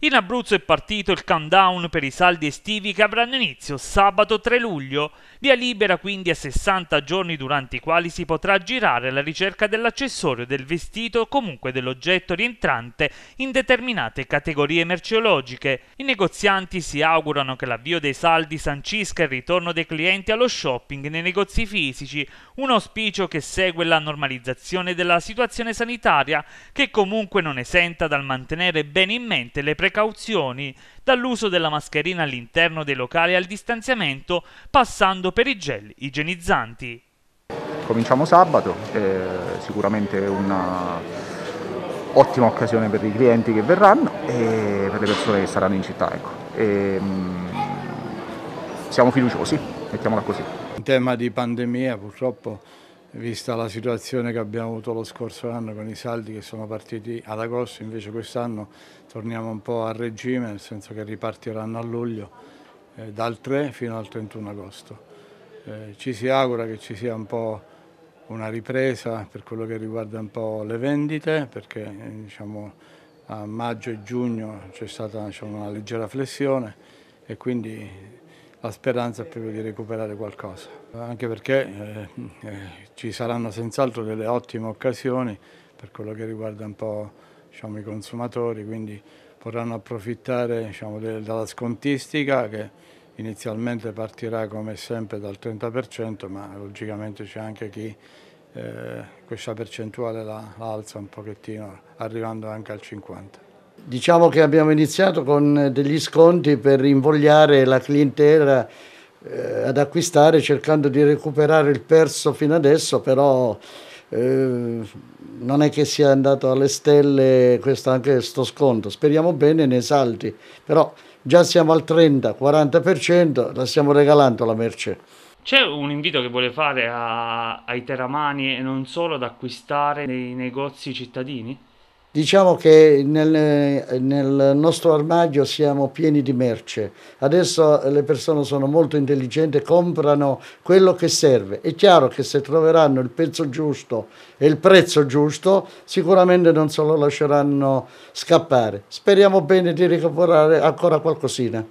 In Abruzzo è partito il countdown per i saldi estivi che avranno inizio sabato 3 luglio, via libera quindi a 60 giorni durante i quali si potrà girare alla ricerca dell'accessorio del vestito o comunque dell'oggetto rientrante in determinate categorie merceologiche. I negozianti si augurano che l'avvio dei saldi sancisca il ritorno dei clienti allo shopping nei negozi fisici, un auspicio che segue la normalizzazione della situazione sanitaria che comunque non esenta dal mantenere bene in mente le precauzioni precauzioni, dall'uso della mascherina all'interno dei locali al distanziamento, passando per i gel igienizzanti. Cominciamo sabato, sicuramente una ottima occasione per i clienti che verranno e per le persone che saranno in città. Ecco. E, ehm, siamo fiduciosi, mettiamola così. In tema di pandemia purtroppo vista la situazione che abbiamo avuto lo scorso anno con i saldi che sono partiti ad agosto, invece quest'anno torniamo un po' a regime, nel senso che ripartiranno a luglio eh, dal 3 fino al 31 agosto. Eh, ci si augura che ci sia un po' una ripresa per quello che riguarda un po' le vendite, perché eh, diciamo, a maggio e giugno c'è stata diciamo, una leggera flessione e quindi la speranza proprio di recuperare qualcosa, anche perché eh, eh, ci saranno senz'altro delle ottime occasioni per quello che riguarda un po' diciamo, i consumatori, quindi potranno approfittare diciamo, de, della scontistica che inizialmente partirà come sempre dal 30%, ma logicamente c'è anche chi eh, questa percentuale la, la alza un pochettino, arrivando anche al 50%. Diciamo che abbiamo iniziato con degli sconti per invogliare la clientela eh, ad acquistare cercando di recuperare il perso fino adesso, però eh, non è che sia andato alle stelle questo, anche questo sconto, speriamo bene nei salti, però già siamo al 30-40%, la stiamo regalando la merce. C'è un invito che vuole fare a, ai teramani e non solo ad acquistare nei negozi cittadini? Diciamo che nel, eh, nel, nostro armadio siamo pieni di merce. Adesso le persone sono molto intelligenti, comprano quello che serve. È chiaro che se troveranno il pezzo giusto e il prezzo giusto, sicuramente non se lo lasceranno scappare. Speriamo bene di recuperare ancora qualcosina.